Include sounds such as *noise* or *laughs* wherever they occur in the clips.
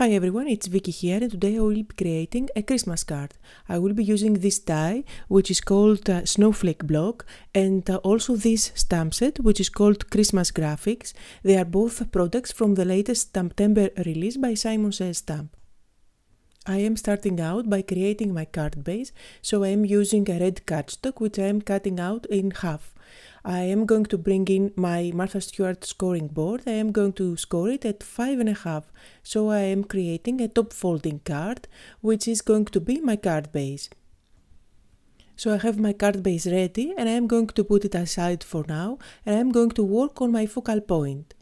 Hi everyone, it's Vicky here and today I will be creating a Christmas card. I will be using this die which is called uh, Snowflake Block and uh, also this stamp set which is called Christmas Graphics. They are both products from the latest September release by Simon Says Stamp. I am starting out by creating my card base, so I am using a red cardstock which I am cutting out in half. I am going to bring in my Martha Stewart scoring board. I am going to score it at 5.5. So I am creating a top folding card, which is going to be my card base. So I have my card base ready and I am going to put it aside for now and I am going to work on my focal point.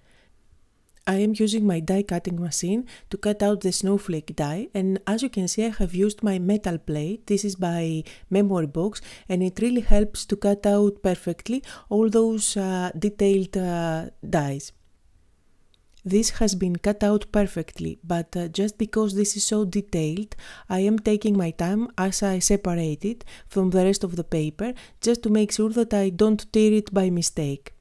I am using my die cutting machine to cut out the snowflake die and as you can see I have used my metal plate, this is by Memory Box and it really helps to cut out perfectly all those uh, detailed uh, dies. This has been cut out perfectly, but uh, just because this is so detailed, I am taking my time as I separate it from the rest of the paper just to make sure that I don't tear it by mistake.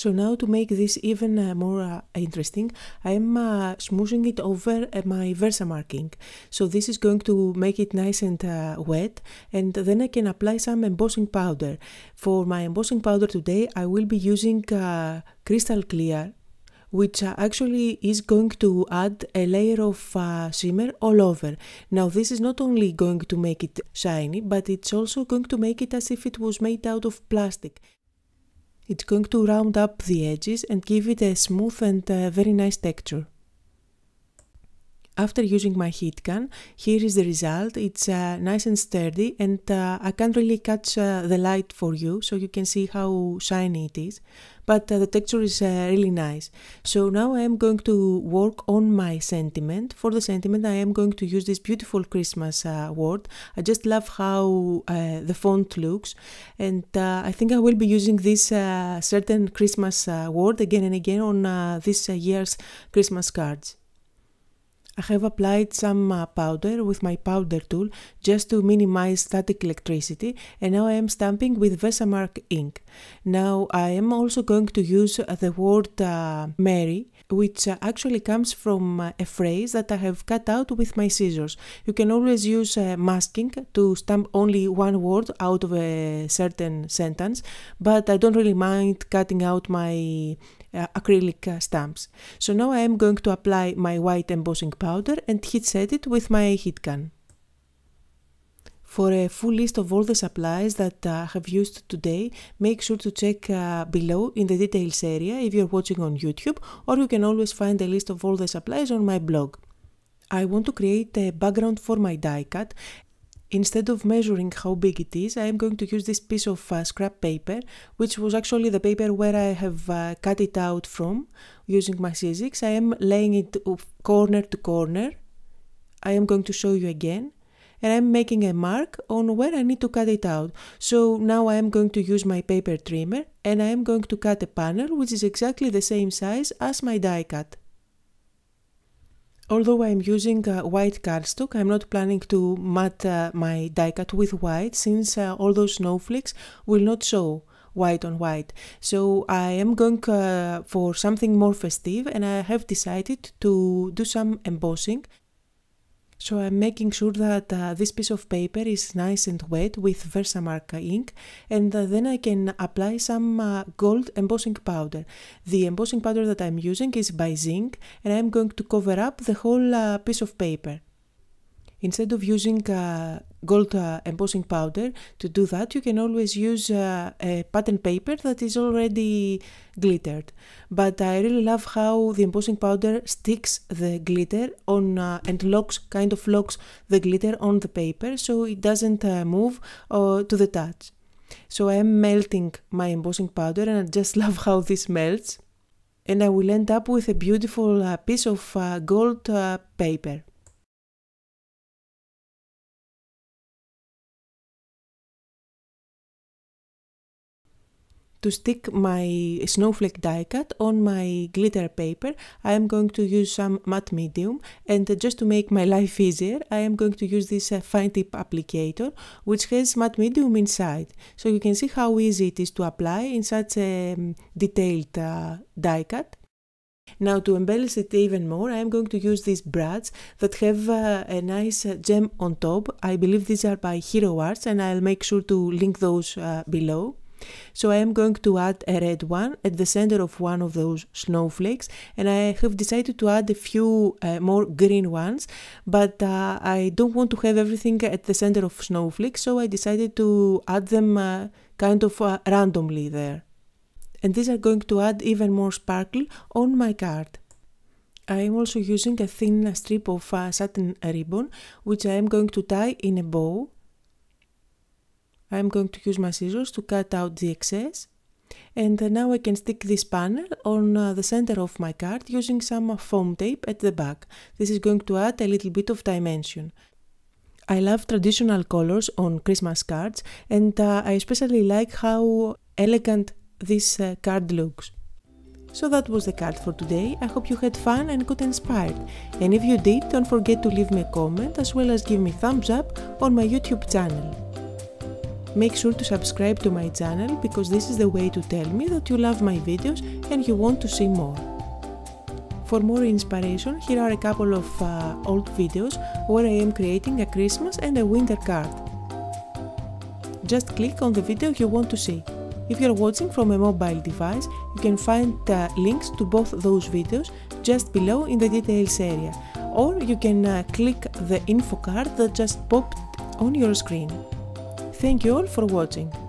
So now to make this even uh, more uh, interesting, I'm uh, smoothing it over uh, my Versa marking. So this is going to make it nice and uh, wet and then I can apply some embossing powder. For my embossing powder today I will be using uh, Crystal Clear which actually is going to add a layer of uh, shimmer all over. Now this is not only going to make it shiny, but it's also going to make it as if it was made out of plastic. It's going to round up the edges and give it a smooth and uh, very nice texture. After using my heat gun, here is the result. It's uh, nice and sturdy and uh, I can't really catch uh, the light for you so you can see how shiny it is, but uh, the texture is uh, really nice. So now I am going to work on my sentiment. For the sentiment I am going to use this beautiful Christmas uh, word. I just love how the font looks and I think I will be using this certain Christmas word again and again on this year's Christmas cards. I have applied some uh, powder with my powder tool just to minimize static electricity and now I am stamping with Vesamark ink. Now I am also going to use uh, the word uh, Mary which uh, actually comes from uh, a phrase that I have cut out with my scissors. You can always use masking to stamp only one word out of a certain sentence but I don't really mind cutting out my acrylic stamps. So now I am going to apply my white embossing powder powder and heat set it with my heat gun. For a full list of all the supplies that I uh, have used today, make sure to check uh, below in the details area if you're watching on YouTube or you can always find a list of all the supplies on my blog. I want to create a background for my die cut Instead of measuring how big it is, I am going to use this piece of uh, scrap paper, which was actually the paper where I have uh, cut it out from using my scissors. I am laying it corner to corner. I am going to show you again. And I'm making a mark on where I need to cut it out. So now I am going to use my paper trimmer and I am going to cut a panel which is exactly the same size as my die cut. Although I'm using uh, white cardstock, I'm not planning to mat uh, my die cut with white since uh, all those snowflakes will not show white on white. So I am going uh, for something more festive and I have decided to do some embossing so I'm making sure that uh, this piece of paper is nice and wet with Versamark ink and uh, then I can apply some uh, gold embossing powder. The embossing powder that I'm using is by zinc and I'm going to cover up the whole uh, piece of paper. Instead of using uh, gold uh, embossing powder, to do that you can always use uh, a pattern paper that is already glittered. But I really love how the embossing powder sticks the glitter on uh, and locks, kind of locks the glitter on the paper so it doesn't uh, move uh, to the touch. So I am melting my embossing powder and I just *laughs* love how this melts. And I will end up with a beautiful piece of gold paper. to stick my snowflake die cut on my glitter paper I am going to use some matte medium and uh, just to make my *laughs* life easier I am going to use this uh, fine tip applicator which has matte medium inside so you can see how easy it is to apply in such a um, detailed uh, die cut now to embellish it even more, I am going to use these brads that have uh, a nice uh, gem on top. I believe these are by Hero Arts and I'll make sure to link those uh, below. So I am going to add a red one at the center of one of those snowflakes and I have decided to add a few uh, more green ones but uh, I don't want to have everything at the center of snowflakes so I decided to add them uh, kind of uh, randomly there. And these are going to add even more sparkle on my card. I am also using a thin strip of uh, satin ribbon which I am going to tie in a bow I'm going to use my scissors to cut out the excess and uh, now I can stick this panel on uh, the center of my card using some uh, foam tape at the back. This is going to add a little bit of dimension. I love traditional colors on Christmas cards and uh, I especially like how elegant this uh, card looks. So that was the card for today. I hope you had fun and got inspired. And if you did, don't forget to leave me a comment as well as give me thumbs up on my YouTube channel. Make sure to subscribe to my channel because this is the way to tell me that you love my videos and you want to see more. For more inspiration, here are a couple of uh, old videos where I am creating a Christmas and a winter card. Just click on the video you want to see. If you're watching from a mobile device, you can find uh, links to both those videos just below in the details area, or you can uh, click the info card that just popped on your screen. Thank you all for watching.